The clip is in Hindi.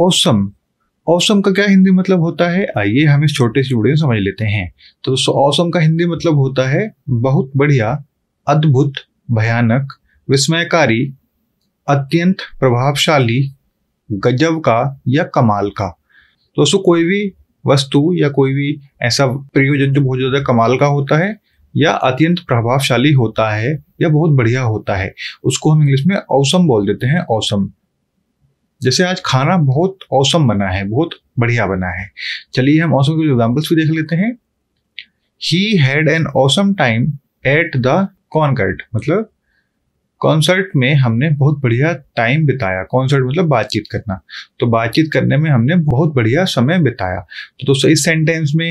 औसम औसम का क्या हिंदी मतलब होता है आइए हम इस छोटे से जुड़े समझ लेते हैं तो औसम का हिंदी मतलब होता है बहुत बढ़िया अद्भुत भयानक विस्मयकारी अत्यंत प्रभावशाली गजब का या कमाल का दोस्तों कोई भी वस्तु या कोई भी ऐसा प्रयोजन जो बहुत ज़्यादा कमाल का होता है या अत्यंत प्रभावशाली होता है या बहुत बढ़िया होता है उसको हम इंग्लिश में औसम बोल देते हैं औसम जैसे आज खाना बहुत औसम बना है बहुत बढ़िया बना है चलिए हम औसम के एग्जाम्पल्स भी देख लेते हैं he had an awesome time at the concert मतलब कॉन्सर्ट में हमने बहुत बढ़िया टाइम बिताया कॉन्सर्ट मतलब बातचीत करना तो बातचीत करने में हमने बहुत बढ़िया समय बिताया तो दोस्तों इस सेंटेंस में